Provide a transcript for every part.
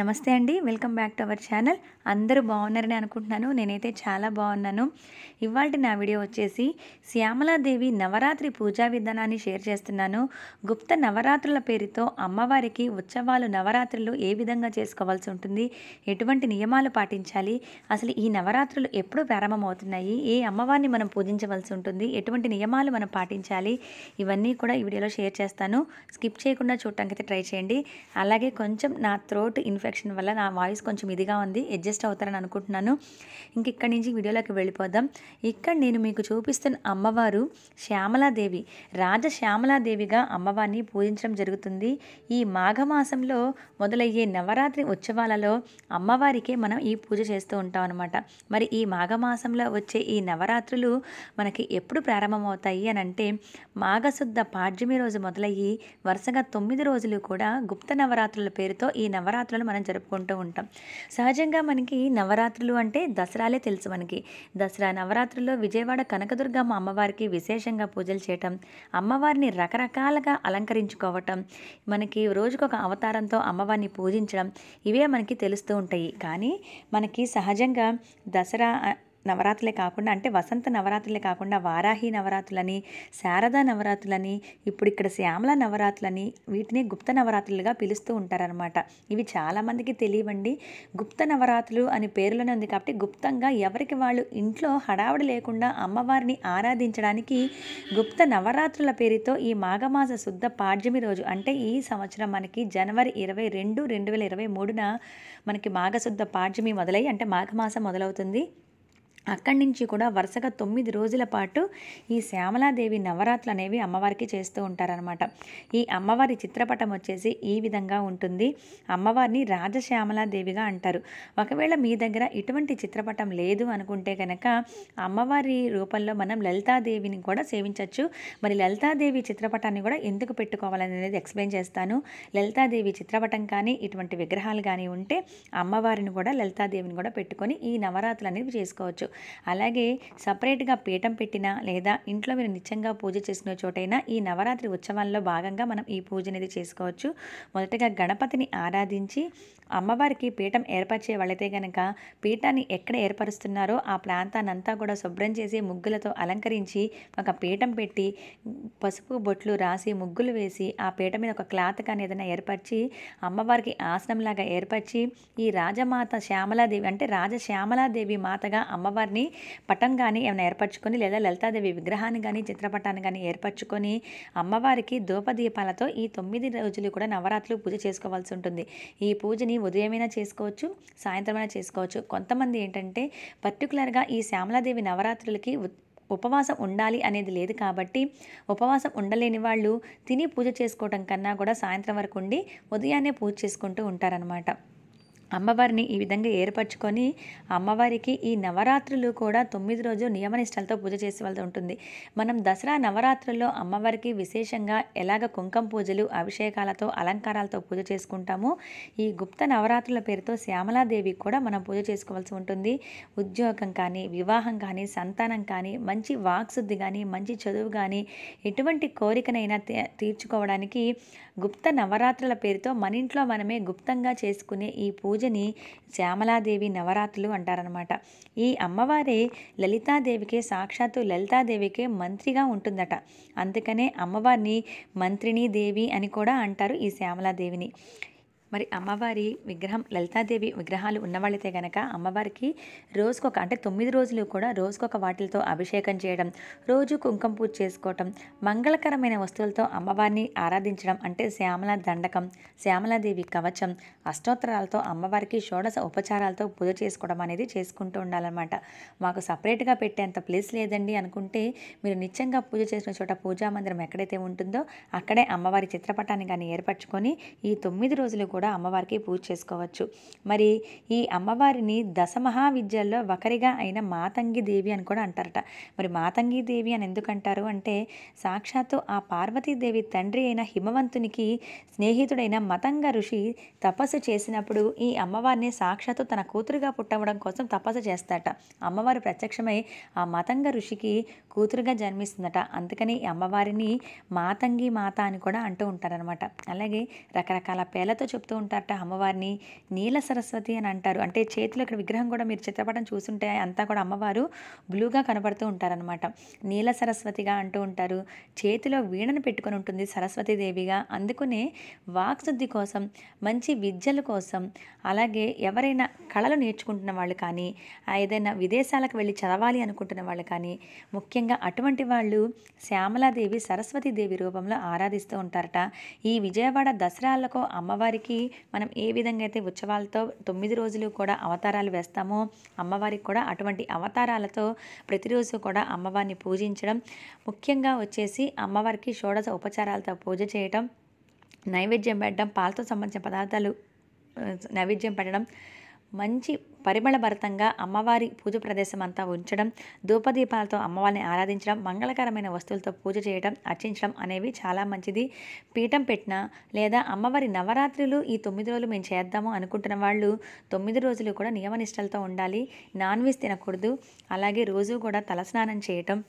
నమస్తే అండి welcome back to our channel అందరూ బాగున్నారని అనుకుంటున్నాను నేనైతే చాలా బాగున్నాను ఇవాళ నా వీడియో వచ్చేసి శ్యామలాదేవి నవరాత్రి పూజా విధానాన్ని షేర్ చేస్తున్నాను గుప్త నవరాత్రుల పేరుతో అమ్మవారికి ఉత్సవాలు నవరాత్రులు ఏ విధంగా చేసుకోవాల్సి ఉంటుంది ఎటువంటి నియమాలు పాటించాలి అసలు ఈ నవరాత్రులు ఎప్పుడు ప్రారంభమవుతున్నాయి ఏ అమ్మవారిని మనం పూజించవలసి ఉంటుంది ఎటువంటి నియమాలు మనం పాటించాలి ఇవన్నీ కూడా ఈ వీడియోలో షేర్ చేస్తాను స్కిప్ చేయకుండా చూడటానికి ట్రై చేయండి అలాగే కొంచెం నా త్రోట్ ఇన్ఫె ఇన్ఫెక్షన్ వల్ల నా వాయిస్ కొంచెం ఇదిగా ఉంది అడ్జస్ట్ అవుతారని అనుకుంటున్నాను ఇంక ఇక్కడి నుంచి వీడియోలోకి వెళ్ళిపోదాం ఇక్కడ నేను మీకు చూపిస్తున్న అమ్మవారు శ్యామలాదేవి రాజ శ్యామలాదేవిగా అమ్మవారిని పూజించడం జరుగుతుంది ఈ మాఘమాసంలో మొదలయ్యే నవరాత్రి ఉత్సవాలలో అమ్మవారికే మనం ఈ పూజ చేస్తూ ఉంటాం అనమాట మరి ఈ మాఘమాసంలో వచ్చే ఈ నవరాత్రులు మనకి ఎప్పుడు ప్రారంభమవుతాయి అని అంటే మాఘశుద్ధ పాడ్యమి రోజు మొదలయ్యి వరుసగా తొమ్మిది రోజులు కూడా గుప్త నవరాత్రుల పేరుతో ఈ నవరాత్రులను మనం మనం జరుపుకుంటూ ఉంటాం సహజంగా మనకి నవరాత్రులు అంటే దసరాలే తెలుసు మనకి దసరా నవరాత్రుల్లో విజయవాడ కనకదుర్గమ్మ అమ్మవారికి విశేషంగా పూజలు చేయటం అమ్మవారిని రకరకాలుగా అలంకరించుకోవటం మనకి రోజుకొక అవతారంతో అమ్మవారిని పూజించడం ఇవే మనకి తెలుస్తూ ఉంటాయి కానీ మనకి సహజంగా దసరా నవరాత్రులే కాకుండా అంటే వసంత నవరాత్రులే కాకుండా వారాహి నవరాత్రులని శారదా నవరాత్రులని ఇప్పుడు ఇక్కడ శ్యామల నవరాత్రులని వీటిని గుప్త నవరాత్రులుగా పిలుస్తూ ఉంటారనమాట ఇవి చాలామందికి తెలియవండి గుప్త నవరాత్రులు అని పేరులోనే ఉంది కాబట్టి గుప్తంగా ఎవరికి వాళ్ళు ఇంట్లో హడావుడి లేకుండా అమ్మవారిని ఆరాధించడానికి గుప్త నవరాత్రుల పేరుతో ఈ మాఘమాస శుద్ధ పాడ్యమి రోజు అంటే ఈ సంవత్సరం మనకి జనవరి ఇరవై రెండు రెండు వేల ఇరవై మూడున మనకి మాఘశుద్ధ పాడ్యమి మొదలై అంటే మాఘమాసం మొదలవుతుంది అక్కడి నుంచి కూడా వరుసగా తొమ్మిది రోజుల పాటు ఈ శ్యామలాదేవి నవరాత్రులు అనేవి అమ్మవారికి చేస్తూ ఉంటారనమాట ఈ అమ్మవారి చిత్రపటం వచ్చేసి ఈ విధంగా ఉంటుంది అమ్మవారిని రాజశ్యామలాదేవిగా అంటారు ఒకవేళ మీ దగ్గర ఇటువంటి చిత్రపటం లేదు అనుకుంటే కనుక అమ్మవారి రూపంలో మనం లలితాదేవిని కూడా సేవించవచ్చు మరి లలితాదేవి చిత్రపటాన్ని కూడా ఎందుకు పెట్టుకోవాలనేది ఎక్స్ప్లెయిన్ చేస్తాను లలితాదేవి చిత్రపటం కానీ ఇటువంటి విగ్రహాలు కానీ ఉంటే అమ్మవారిని కూడా లలితాదేవిని కూడా పెట్టుకొని ఈ నవరాత్రులు అనేవి చేసుకోవచ్చు అలాగే సపరేట్గా పీఠం పెట్టినా లేదా ఇంట్లో మీరు నిత్యంగా పూజ చేసుకునే చోటైనా ఈ నవరాత్రి ఉత్సవాల్లో భాగంగా మనం ఈ పూజ అనేది చేసుకోవచ్చు మొదటగా గణపతిని ఆరాధించి అమ్మవారికి పీఠం ఏర్పరిచే వాళ్ళైతే కనుక పీఠాన్ని ఎక్కడ ఏర్పరుస్తున్నారో ఆ ప్రాంతాన్నంతా కూడా శుభ్రం చేసి ముగ్గులతో అలంకరించి ఒక పీఠం పెట్టి పసుపు బొట్లు రాసి ముగ్గులు వేసి ఆ పీఠం మీద ఒక క్లాత్ కానీ ఏదైనా ఏర్పరిచి అమ్మవారికి ఆసనంలాగా ఏర్పరిచి ఈ రాజమాత శ్యామలాదేవి అంటే రాజ శ్యామలాదేవి మాతగా అమ్మవారి వారిని పటం కానీ ఏమైనా ఏర్పరచుకొని లేదా లలితాదేవి విగ్రహాన్ని కానీ చిత్రపటాన్ని కానీ ఏర్పరచుకొని అమ్మవారికి దీపాలతో ఈ తొమ్మిది రోజులు కూడా నవరాత్రులు పూజ చేసుకోవాల్సి ఉంటుంది ఈ పూజని ఉదయమైనా చేసుకోవచ్చు సాయంత్రమైనా చేసుకోవచ్చు కొంతమంది ఏంటంటే పర్టికులర్గా ఈ శ్యామలాదేవి నవరాత్రులకి ఉపవాసం ఉండాలి అనేది లేదు కాబట్టి ఉపవాసం ఉండలేని వాళ్ళు తిని పూజ చేసుకోవడం కన్నా కూడా సాయంత్రం వరకు ఉండి ఉదయాన్నే పూజ చేసుకుంటూ ఉంటారనమాట అమ్మవారిని ఈ విధంగా ఏర్పరచుకొని అమ్మవారికి ఈ నవరాత్రులు కూడా తొమ్మిది రోజు నియమనిష్టలతో పూజ చేసేవాళ్ళు ఉంటుంది మనం దసరా నవరాత్రుల్లో అమ్మవారికి విశేషంగా ఎలాగ కుంకం పూజలు అభిషేకాలతో అలంకారాలతో పూజ చేసుకుంటామో ఈ గుప్త నవరాత్రుల పేరుతో శ్యామలాదేవి కూడా మనం పూజ చేసుకోవాల్సి ఉంటుంది ఉద్యోగం కానీ వివాహం కానీ సంతానం కానీ మంచి వాక్శుద్ధి కానీ మంచి చదువు కానీ ఎటువంటి కోరికనైనా తీర్చుకోవడానికి గుప్త నవరాత్రుల పేరుతో మన ఇంట్లో మనమే గుప్తంగా చేసుకునే ఈ పూజ పూజని శ్యామలాదేవి నవరాత్రులు అంటారనమాట ఈ అమ్మవారే లలితాదేవికే సాక్షాత్తు లలితాదేవికే మంత్రిగా ఉంటుందట అందుకనే అమ్మవారిని మంత్రిని దేవి అని కూడా అంటారు ఈ శ్యామలాదేవిని మరి అమ్మవారి విగ్రహం లలితాదేవి విగ్రహాలు ఉన్నవాళ్ళైతే గనక అమ్మవారికి రోజుకొక అంటే తొమ్మిది రోజులు కూడా రోజుకొక వాటిలతో అభిషేకం చేయడం రోజు కుంకుమ పూజ చేసుకోవటం మంగళకరమైన వస్తువులతో అమ్మవారిని ఆరాధించడం అంటే శ్యామల దండకం శ్యామలాదేవి కవచం అష్టోత్తరాలతో అమ్మవారికి షోడశ ఉపచారాలతో పూజ చేసుకోవడం అనేది చేసుకుంటూ ఉండాలన్నమాట మాకు సపరేట్గా పెట్టేంత ప్లేస్ లేదండి అనుకుంటే మీరు నిత్యంగా పూజ చేసిన చోట పూజా మందిరం ఎక్కడైతే ఉంటుందో అక్కడే అమ్మవారి చిత్రపటాన్ని కానీ ఏర్పరచుకొని ఈ తొమ్మిది రోజులు కూడా అమ్మవారికి పూజ చేసుకోవచ్చు మరి ఈ అమ్మవారిని దశ మహావిద్యల్లో ఒకరిగా అయిన మాతంగి దేవి అని కూడా అంటారట మరి మాతంగి దేవి అని ఎందుకంటారు అంటే సాక్షాత్తు ఆ పార్వతీదేవి తండ్రి అయిన హిమవంతునికి స్నేహితుడైన మతంగ ఋషి తపస్సు చేసినప్పుడు ఈ అమ్మవారిని సాక్షాత్తు తన కూతురుగా పుట్టవడం కోసం తపస్సు చేస్తాట అమ్మవారు ప్రత్యక్షమై ఆ మతంగ ఋషికి కూతురుగా జన్మిస్తుందట అందుకని ఈ అమ్మవారిని మాతంగి మాత అని కూడా అంటూ ఉంటారనమాట అలాగే రకరకాల పేర్లతో చెప్తూ చెప్తూ ఉంటారట అమ్మవారిని నీల సరస్వతి అని అంటారు అంటే చేతిలో ఇక్కడ విగ్రహం కూడా మీరు చిత్రపటం చూస్తుంటే అంతా కూడా అమ్మవారు బ్లూగా కనబడుతూ ఉంటారనమాట నీల సరస్వతిగా అంటూ ఉంటారు చేతిలో వీణను పెట్టుకొని ఉంటుంది సరస్వతీదేవిగా అందుకునే వాక్శుద్ధి కోసం మంచి విద్యల కోసం అలాగే ఎవరైనా కళలు నేర్చుకుంటున్న వాళ్ళు కానీ ఏదైనా విదేశాలకు వెళ్ళి చదవాలి అనుకుంటున్న వాళ్ళు కానీ ముఖ్యంగా అటువంటి వాళ్ళు శ్యామలాదేవి సరస్వతీదేవి రూపంలో ఆరాధిస్తూ ఉంటారట ఈ విజయవాడ దసరాలకు అమ్మవారికి అమ్మవారికి మనం ఏ విధంగా అయితే ఉత్సవాలతో తొమ్మిది రోజులు కూడా అవతారాలు వేస్తామో అమ్మవారికి కూడా అటువంటి అవతారాలతో ప్రతిరోజు కూడా అమ్మవారిని పూజించడం ముఖ్యంగా వచ్చేసి అమ్మవారికి షోడశ ఉపచారాలతో పూజ చేయటం నైవేద్యం పెట్టడం పాలతో సంబంధించిన పదార్థాలు నైవేద్యం పెట్టడం మంచి పరిమళభరితంగా అమ్మవారి పూజ ప్రదేశం అంతా ఉంచడం ధూపదీపాలతో అమ్మవారిని ఆరాధించడం మంగళకరమైన వస్తువులతో పూజ చేయడం అర్చించడం అనేవి చాలా మంచిది పీఠం పెట్టినా లేదా అమ్మవారి నవరాత్రులు ఈ తొమ్మిది రోజులు మేము చేద్దాము అనుకుంటున్న వాళ్ళు తొమ్మిది రోజులు కూడా నియమనిష్టలతో ఉండాలి నాన్ వెజ్ తినకూడదు అలాగే రోజు కూడా తలస్నానం చేయటం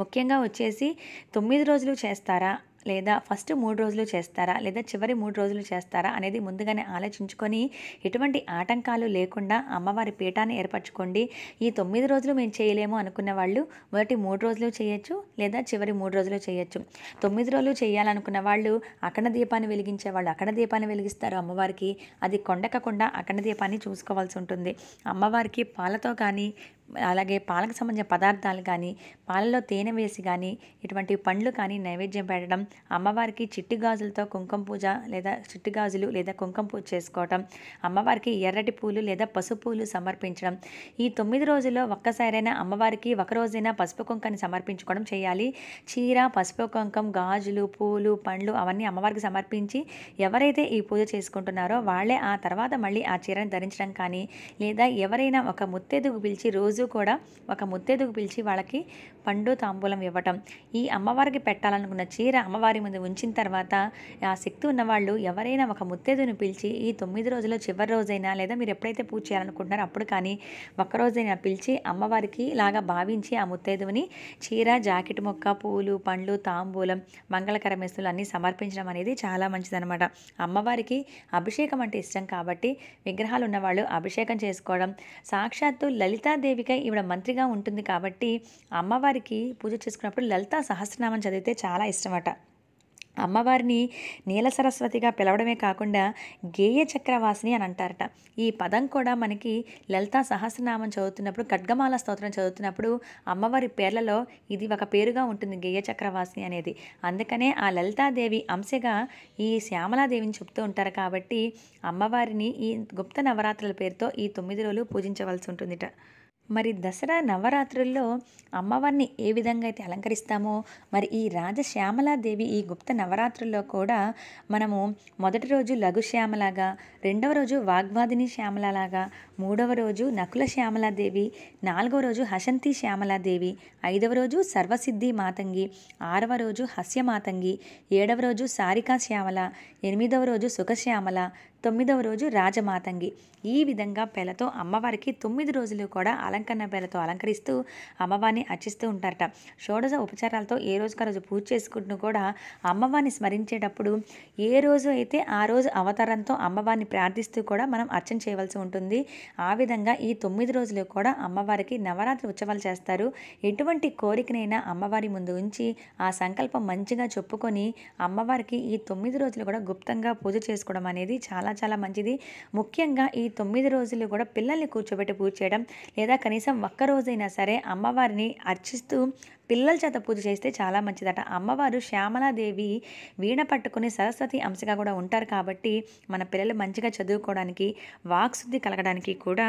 ముఖ్యంగా వచ్చేసి తొమ్మిది రోజులు చేస్తారా లేదా ఫస్ట్ మూడు రోజులు చేస్తారా లేదా చివరి మూడు రోజులు చేస్తారా అనేది ముందుగానే ఆలోచించుకొని ఎటువంటి ఆటంకాలు లేకుండా అమ్మవారి పీఠాన్ని ఏర్పరచుకోండి ఈ తొమ్మిది రోజులు మేము చేయలేము అనుకున్న వాళ్ళు మొదటి మూడు రోజులు చేయొచ్చు లేదా చివరి మూడు రోజులు చేయొచ్చు తొమ్మిది రోజులు చేయాలనుకున్న వాళ్ళు అక్కడ దీపాన్ని వెలిగించే వాళ్ళు అక్కడ దీపాన్ని వెలిగిస్తారు అమ్మవారికి అది కొండకకుండా అక్కడ దీపాన్ని చూసుకోవాల్సి ఉంటుంది అమ్మవారికి పాలతో కానీ అలాగే పాలకు సంబంధించిన పదార్థాలు కానీ పాలలో తేనె వేసి కానీ ఇటువంటి పండ్లు కానీ నైవేద్యం పెట్టడం అమ్మవారికి చిట్టి గాజులతో కుంకుమ పూజ లేదా చిట్టి గాజులు లేదా కుంకుమ పూజ చేసుకోవటం అమ్మవారికి ఎర్రటి పూలు లేదా పసుపు పూలు సమర్పించడం ఈ తొమ్మిది రోజుల్లో ఒక్కసారైనా అమ్మవారికి ఒకరోజైనా పసుపు కుంకాన్ని సమర్పించుకోవడం చేయాలి చీర పసుపు కుంకం గాజులు పూలు పండ్లు అవన్నీ అమ్మవారికి సమర్పించి ఎవరైతే ఈ పూజ చేసుకుంటున్నారో వాళ్ళే ఆ తర్వాత మళ్ళీ ఆ చీరను ధరించడం కానీ లేదా ఎవరైనా ఒక ముత్తెదుగు పిలిచి రోజు రోజు కూడా ఒక ముత్తేదుకు పిలిచి వాళ్ళకి పండు తాంబూలం ఇవ్వటం ఈ అమ్మవారికి పెట్టాలనుకున్న చీర అమ్మవారి ముందు ఉంచిన తర్వాత ఆ శక్తి ఉన్నవాళ్ళు ఎవరైనా ఒక ముత్తేదును పిలిచి ఈ తొమ్మిది రోజుల్లో చివరి రోజైనా లేదా మీరు ఎప్పుడైతే పూజ చేయాలనుకుంటున్నారో అప్పుడు కానీ ఒక్కరోజైనా పిలిచి అమ్మవారికి లాగా భావించి ఆ ముత్తేదువుని చీర జాకెట్ మొక్క పూలు పండ్లు తాంబూలం మంగళకర మెస్సులు అన్నీ సమర్పించడం అనేది చాలా మంచిదనమాట అమ్మవారికి అభిషేకం అంటే ఇష్టం కాబట్టి విగ్రహాలు ఉన్నవాళ్ళు అభిషేకం చేసుకోవడం సాక్షాత్తు లలితాదేవికి అందుకే ఈవిడ మంత్రిగా ఉంటుంది కాబట్టి అమ్మవారికి పూజ చేసుకున్నప్పుడు లలితా సహస్రనామం చదివితే చాలా ఇష్టమట అమ్మవారిని నీల సరస్వతిగా పిలవడమే కాకుండా గేయ చక్రవాసిని అని అంటారట ఈ పదం కూడా మనకి లలితా సహస్రనామం చదువుతున్నప్పుడు ఖడ్గమాల స్తోత్రం చదువుతున్నప్పుడు అమ్మవారి పేర్లలో ఇది ఒక పేరుగా ఉంటుంది గేయ చక్రవాసిని అనేది అందుకనే ఆ లలితాదేవి అంశగా ఈ శ్యామలాదేవిని చెప్తూ ఉంటారు కాబట్టి అమ్మవారిని ఈ గుప్త నవరాత్రుల పేరుతో ఈ తొమ్మిది రోజులు పూజించవలసి ఉంటుందిట మరి దసరా నవరాత్రుల్లో అమ్మవారిని ఏ విధంగా అయితే అలంకరిస్తామో మరి ఈ దేవి ఈ గుప్త నవరాత్రుల్లో కూడా మనము మొదటి రోజు లఘు శ్యామలాగా రెండవ రోజు వాగ్వాదిని శ్యామలలాగా మూడవ రోజు నకుల శ్యామలాదేవి నాలుగవ రోజు హసంతి శ్యామలాదేవి ఐదవ రోజు సర్వసిద్ధి మాతంగి ఆరవ రోజు హస్యమాతంగి ఏడవ రోజు సారికా శ్యామల ఎనిమిదవ రోజు సుఖశ్యామల తొమ్మిదవ రోజు రాజమాతంగి ఈ విధంగా పేలతో అమ్మవారికి తొమ్మిది రోజులు కూడా అలంకరణ పేలతో అలంకరిస్తూ అమ్మవారిని అర్చిస్తూ ఉంటారట షోడశ ఉపచారాలతో ఏ రోజుకు రోజు పూజ చేసుకుంటూ కూడా అమ్మవారిని స్మరించేటప్పుడు ఏ రోజు అయితే ఆ రోజు అవతారంతో అమ్మవారిని ప్రార్థిస్తూ కూడా మనం అర్చన చేయవలసి ఉంటుంది ఆ విధంగా ఈ తొమ్మిది రోజులు కూడా అమ్మవారికి నవరాత్రి ఉత్సవాలు చేస్తారు ఎటువంటి కోరికనైనా అమ్మవారి ముందు ఉంచి ఆ సంకల్పం మంచిగా చెప్పుకొని అమ్మవారికి ఈ తొమ్మిది రోజులు కూడా గుప్తంగా పూజ చేసుకోవడం అనేది చాలా చాలా చాలా మంచిది ముఖ్యంగా ఈ తొమ్మిది రోజులు కూడా పిల్లల్ని కూర్చోబెట్టి పూజ చేయడం లేదా కనీసం ఒక్క రోజైనా సరే అమ్మవారిని అర్చిస్తూ పిల్లల చేత పూజ చేస్తే చాలా మంచిదట అమ్మవారు శ్యామలాదేవి వీణ పట్టుకుని సరస్వతి అంశగా కూడా ఉంటారు కాబట్టి మన పిల్లలు మంచిగా చదువుకోవడానికి వాక్శుద్ధి కలగడానికి కూడా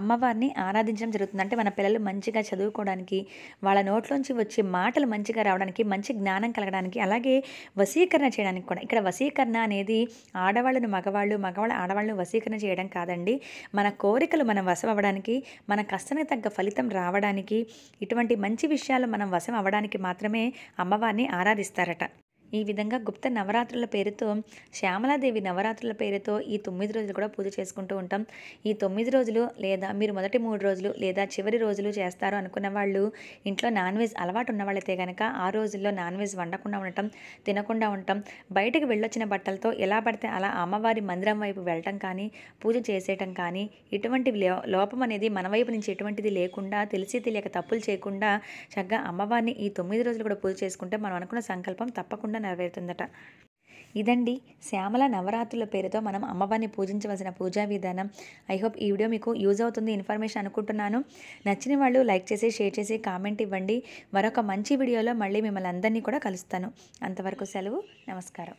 అమ్మవారిని ఆరాధించడం జరుగుతుంది అంటే మన పిల్లలు మంచిగా చదువుకోవడానికి వాళ్ళ నోట్లోంచి వచ్చే మాటలు మంచిగా రావడానికి మంచి జ్ఞానం కలగడానికి అలాగే వశీకరణ చేయడానికి కూడా ఇక్కడ వశీకరణ అనేది ఆడవాళ్ళను మగవాళ్ళు మగవాళ్ళ ఆడవాళ్ళను వశీకరణ చేయడం కాదండి మన కోరికలు మనం వశం అవ్వడానికి మన కష్టానికి తగ్గ ఫలితం రావడానికి ఇటువంటి మంచి విషయాలు మనం వశం అవ్వడానికి మాత్రమే అమ్మవారిని ఆరాధిస్తారట ఈ విధంగా గుప్త నవరాత్రుల పేరుతో శ్యామలాదేవి నవరాత్రుల పేరుతో ఈ తొమ్మిది రోజులు కూడా పూజ చేసుకుంటూ ఉంటాం ఈ తొమ్మిది రోజులు లేదా మీరు మొదటి మూడు రోజులు లేదా చివరి రోజులు చేస్తారు అనుకున్న వాళ్ళు ఇంట్లో నాన్ వెజ్ అలవాటు ఉన్న వాళ్ళైతే కనుక ఆ రోజుల్లో నాన్ వెజ్ వండకుండా ఉండటం తినకుండా ఉండటం బయటకు వెళ్ళొచ్చిన బట్టలతో ఎలా పడితే అలా అమ్మవారి మందిరం వైపు వెళ్ళటం కానీ పూజ చేసేయటం కానీ ఇటువంటి లోపం అనేది మన వైపు నుంచి ఎటువంటిది లేకుండా తెలిసి తెలియక తప్పులు చేయకుండా చక్కగా అమ్మవారిని ఈ తొమ్మిది రోజులు కూడా పూజ చేసుకుంటే మనం అనుకున్న సంకల్పం తప్పకుండా నెరవేరుతుందట ఇదండి శ్యామల నవరాత్రుల పేరుతో మనం అమ్మవారిని పూజించవలసిన పూజా విధానం ఐ హోప్ ఈ వీడియో మీకు యూజ్ అవుతుంది ఇన్ఫర్మేషన్ అనుకుంటున్నాను నచ్చిన వాళ్ళు లైక్ చేసి షేర్ చేసి కామెంట్ ఇవ్వండి మరొక మంచి వీడియోలో మళ్ళీ మిమ్మల్ని అందరినీ కూడా కలుస్తాను అంతవరకు సెలవు నమస్కారం